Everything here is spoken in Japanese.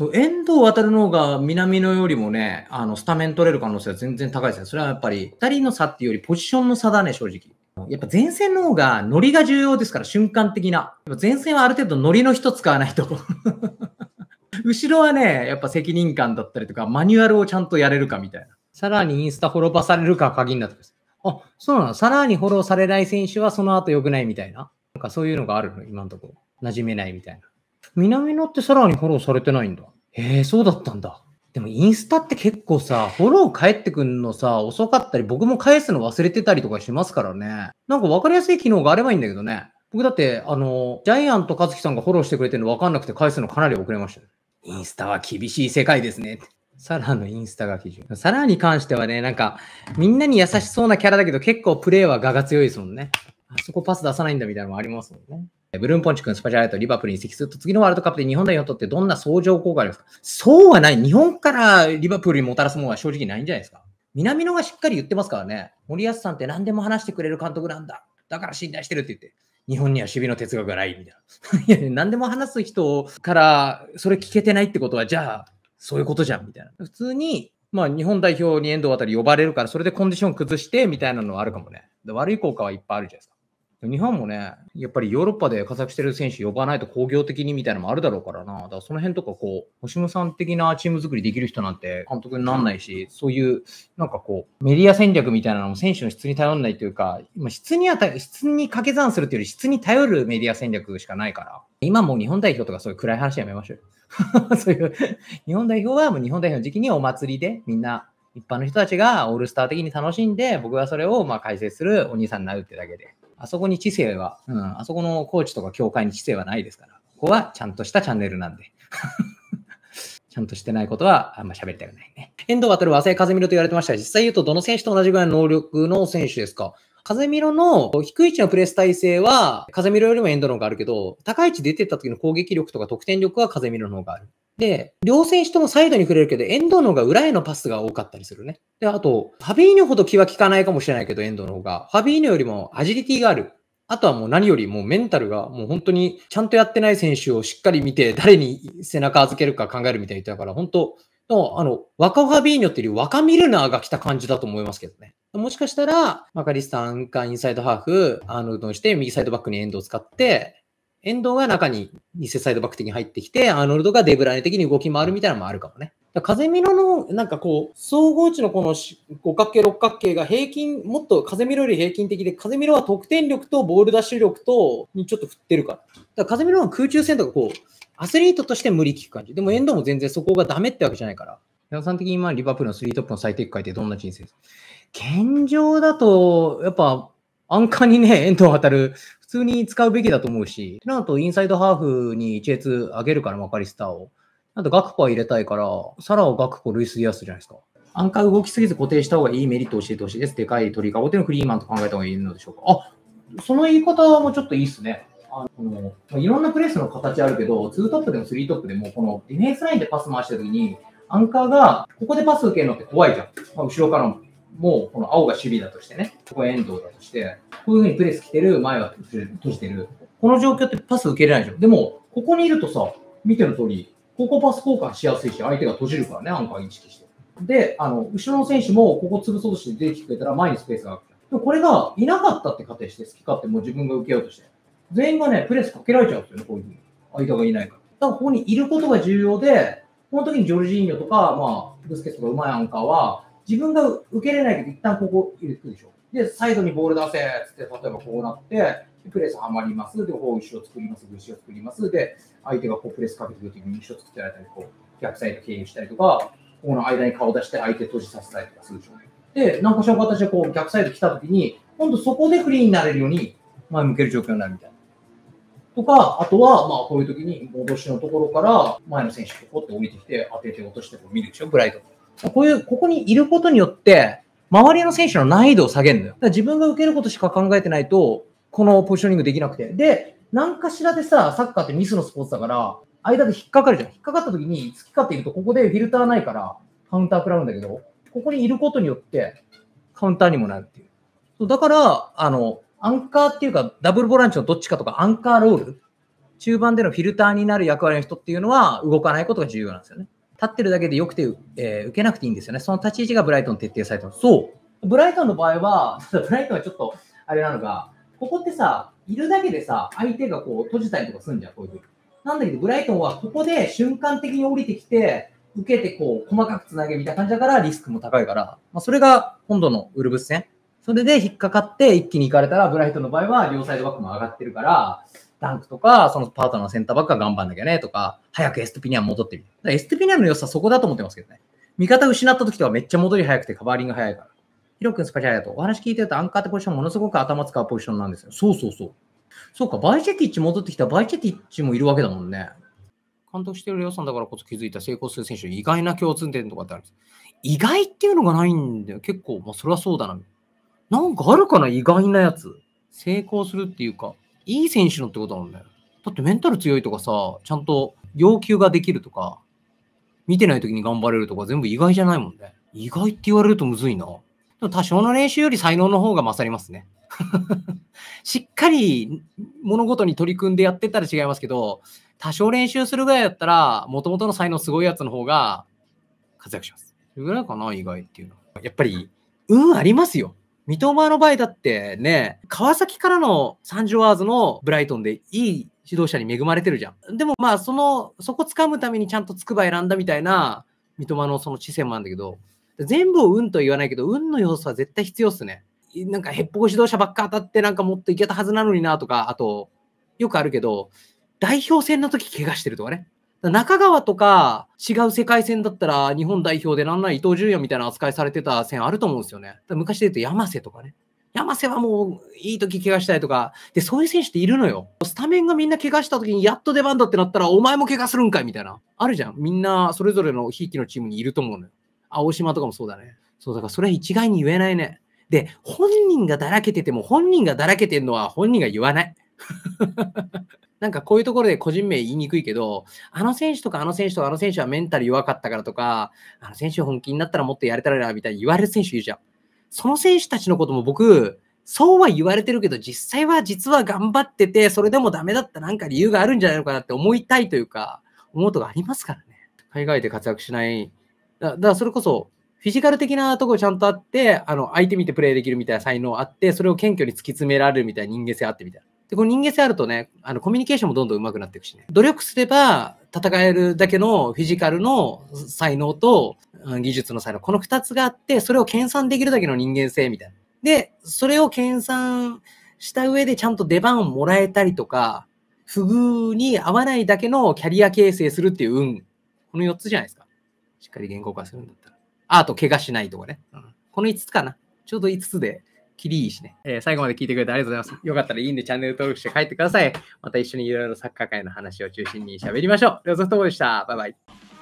そう、遠藤航の方が南野よりもね、あの、スタメン取れる可能性は全然高いですね。それはやっぱり、2人の差っていうよりポジションの差だね、正直。やっぱ前線の方がノリが重要ですから、瞬間的な。やっぱ前線はある程度ノリの人使わないと。後ろはね、やっぱ責任感だったりとか、マニュアルをちゃんとやれるかみたいな。さらにインスタ滅ばされるか鍵になってます。あ、そうなのさらにフォローされない選手はその後良くないみたいな。なんかそういうのがあるの、今のところ。馴染めないみたいな。南野ってさらにフォローされてないんだ。へえ、そうだったんだ。でもインスタって結構さ、フォロー返ってくんのさ、遅かったり、僕も返すの忘れてたりとかしますからね。なんか分かりやすい機能があればいいんだけどね。僕だって、あの、ジャイアント和樹さんがフォローしてくれてるの分かんなくて返すのかなり遅れました。インスタは厳しい世界ですね。サラのインスタが基準。サラに関してはね、なんか、みんなに優しそうなキャラだけど、結構プレイは画が強いですもんね。あそこパス出さないんだみたいなのもありますもんね。ブルーンポンチ君、スパジャライト、リバプールに移籍すると、次のワールドカップで日本代表とってどんな相乗効果あすかそうはない。日本からリバプールにもたらすものは正直ないんじゃないですか。南野がしっかり言ってますからね。森保さんって何でも話してくれる監督なんだ。だから信頼してるって言って。日本には守備の哲学がないみたいな。いや、何でも話す人からそれ聞けてないってことは、じゃあ、そういうことじゃんみたいな。普通に、まあ、日本代表に遠藤あたり呼ばれるから、それでコンディション崩してみたいなのはあるかもね。悪い効果はいっぱいあるじゃないですか。日本もね、やっぱりヨーロッパで活躍してる選手呼ばないと工業的にみたいなのもあるだろうからな。だからその辺とかこう、星野さん的なチーム作りできる人なんて監督になんないし、そういうなんかこう、メディア戦略みたいなのも選手の質に頼んないというか、質にあた、質に掛け算するというより質に頼るメディア戦略しかないから、今もう日本代表とかそういう暗い話やめましょう。そういう、日本代表はもう日本代表の時期にお祭りでみんな一般の人たちがオールスター的に楽しんで、僕はそれをまあ解説するお兄さんになるってだけで。あそこに知性は、うん、あそこのコーチとか教会に知性はないですから、ここはちゃんとしたチャンネルなんで。ちゃんとしてないことはあんま喋りたくないね。遠藤る和製風見ろと言われてました実際言うとどの選手と同じぐらいの能力の選手ですか風見ろの低い位置のプレス体制は風見ろよりも遠藤の方があるけど、高い位置出てった時の攻撃力とか得点力は風見ろの方がある。で、両選手ともサイドに触れるけど、エンドの方が裏へのパスが多かったりするね。で、あと、ファビーニョほど気は利かないかもしれないけど、エンドの方が。ファビーニョよりもアジリティがある。あとはもう何よりもメンタルがもう本当にちゃんとやってない選手をしっかり見て、誰に背中預けるか考えるみたいな人だから、本当、の、あの、若ファビーニョっていう若ミルナーが来た感じだと思いますけどね。もしかしたら、マカリスタンかインサイドハーフ、アーノルドにして右サイドバックにエンドを使って、遠藤が中に偽サイドバック的に入ってきて、アーノルドがデブライネ的に動き回るみたいなのもあるかもね。風見ろの、なんかこう、総合値のこの五角形、六角形が平均、もっと風見ろより平均的で、風見ろは得点力とボールダッシュ力と、にちょっと振ってるから。だから風見ろは空中戦とかこう、アスリートとして無理きく感じ。でも遠藤も全然そこがダメってわけじゃないから。皆さん的に今、リバプールのスリートップの最適解ってどんな人生ですか現状だと、やっぱ、安価にね、遠藤る通に使うべきだと思うし、なんとインサイドハーフに一列上げるから、マカリスターを。あと、ガクポは入れたいから、サラをガクポ、ルイス・ディアスじゃないですか。アンカー動きすぎず固定した方がいいメリットを教えてほしいです。でかい鳥かごというのをフリーマンと考えた方がいいのでしょうか。あその言い方もちょっといいっすね。あのいろんなプレスの形あるけど、2トップでも3トップでも、このディフェンスラインでパス回したときに、アンカーがここでパス受けるのって怖いじゃん。ま後ろからも。もうこの青が守備だとしてね、ここ遠藤だとして、こういうふうにプレス来てる、前は閉じてる。この状況ってパス受けれないでしょ。でも、ここにいるとさ、見ての通り、ここパス交換しやすいし、相手が閉じるからね、アンカー意識して。で、あの、後ろの選手もここ潰そうとして出てきてくれたら前にスペースがある。でもこれがいなかったって仮定して、好き勝手もう自分が受けようとして。全員がね、プレスかけられちゃうんですよね、こういうふうに。相手がいないから。だからここにいることが重要で、この時にジョルジーニョとか、まあ、ブスケットがうまいアンカーは、自分が受けれないけど、一旦ここ入れてくでしょ。で、サイドにボール出せつって、例えばこうなって、プレスはまります。で、こう後ろ作ります。後ろ作ります。で、相手がこうプレスかけてくるときに後ろ作ってられたり、こう、逆サイド経由したりとか、この間に顔出して相手閉じさせたりとかするでしょで、何かしら私はこう逆サイド来たときに、今度そこでフリーになれるように前向ける状況になるみたいな。とか、あとは、まあこういうときに戻しのところから前の選手がこって降りてきて当てて落としてこう見るでしょ、ブライト。こういう、ここにいることによって、周りの選手の難易度を下げるのよ。だから自分が受けることしか考えてないと、このポジショニングできなくて。で、何かしらでさ、サッカーってミスのスポーツだから、間で引っかかるじゃん。引っかかった時に、突き勝っていると、ここでフィルターないから、カウンター食らうんだけど、ここにいることによって、カウンターにもなるっていう。だから、あの、アンカーっていうか、ダブルボランチのどっちかとか、アンカーロール、中盤でのフィルターになる役割の人っていうのは、動かないことが重要なんですよね。立ってるだけでよくて、えー、受けなくていいんですよね。その立ち位置がブライトン徹底されてます。そう。ブライトンの場合は、ブライトンはちょっとあれなのが、ここってさ、いるだけでさ、相手がこう閉じたりとかするんじゃん、こういうなんだけど、ブライトンはここで瞬間的に降りてきて、受けてこう、細かくつなげみたいな感じだから、リスクも高いから、まあ、それが今度のウルブス戦。それで引っかかって一気に行かれたら、ブライトンの場合は両サイドバックも上がってるから、ダンクとか、そのパートナーのセンターバックは頑張んなきゃねとか、早くエストピニアン戻ってみる。エストピニアンの良さそこだと思ってますけどね。味方失った時とはめっちゃ戻り早くてカバーリング早いから。ヒロ君スパチャありとお話聞いてるとアンカーってポジションものすごく頭使うポジションなんですよ。そうそうそう。そうか、バイチェティッチ戻ってきたバイチェティッチもいるわけだもんね。監督してる予算だからこそ気づいた成功する選手、意外な共通点とかってあるんです。意外っていうのがないんだよ。結構、まあ、それはそうだな。なんかあるかな意外なやつ。成功するっていうか、いい選手のってことなんだよ。だってメンタル強いとかさ、ちゃんと要求ができるとか、見てない時に頑張れるとか全部意外じゃないもんね。意外って言われるとむずいな。でも多少の練習より才能の方が勝りますね。しっかり物事に取り組んでやってたら違いますけど、多少練習するぐらいだったら、もともとの才能すごいやつの方が活躍します。それぐらいかな、意外っていうのは。やっぱり、運ありますよ。三笘の場合だってね、川崎からのサンジュワーズのブライトンでいい指導者に恵まれてるじゃん。でもまあ、その、そこ掴むためにちゃんとつくば選んだみたいな三笘のその知性もあるんだけど、全部を運とは言わないけど、運の要素は絶対必要っすね。なんか、へっぽこ指導者ばっか当たってなんかもっといけたはずなのになとか、あと、よくあるけど、代表戦の時怪我してるとかね。中川とか違う世界線だったら日本代表でなんなら伊藤純也みたいな扱いされてた線あると思うんですよね。昔で言うと山瀬とかね。山瀬はもういい時怪我したいとか、で、そういう選手っているのよ。スタメンがみんな怪我した時にやっと出番だってなったら、お前も怪我するんかいみたいな。あるじゃん。みんなそれぞれのひいきのチームにいると思うのよ。青島とかもそうだね。そう、だからそれは一概に言えないね。で、本人がだらけてても、本人がだらけてんのは本人が言わない。なんかこういうところで個人名言いにくいけど、あの選手とかあの選手とかあの選手はメンタル弱かったからとか、あの選手本気になったらもっとやれたらなみたいに言われる選手いるじゃん。その選手たちのことも僕、そうは言われてるけど、実際は実は頑張ってて、それでもダメだったなんか理由があるんじゃないのかなって思いたいというか、思うとがありますからね。海外で活躍しない。だからそれこそ、フィジカル的なとこちゃんとあって、あの、相手見てプレイできるみたいな才能あって、それを謙虚に突き詰められるみたいな人間性あってみたいな。で、この人間性あるとね、あの、コミュニケーションもどんどん上手くなっていくしね。努力すれば、戦えるだけのフィジカルの才能と、技術の才能、この二つがあって、それを計算できるだけの人間性みたいな。で、それを計算した上でちゃんと出番をもらえたりとか、不遇に合わないだけのキャリア形成するっていう運。この4つじゃないですか。しっかり言語化するんだったら。あと、怪我しないとかね。うん、この5つかな。ちょうど5つできりいいしね、えー、最後まで聞いてくれてありがとうございます。よかったらいいんでチャンネル登録して帰ってください。また一緒にいろいろサッカー界の話を中心に喋りましょう。レオソフトボーでした。バイバイ。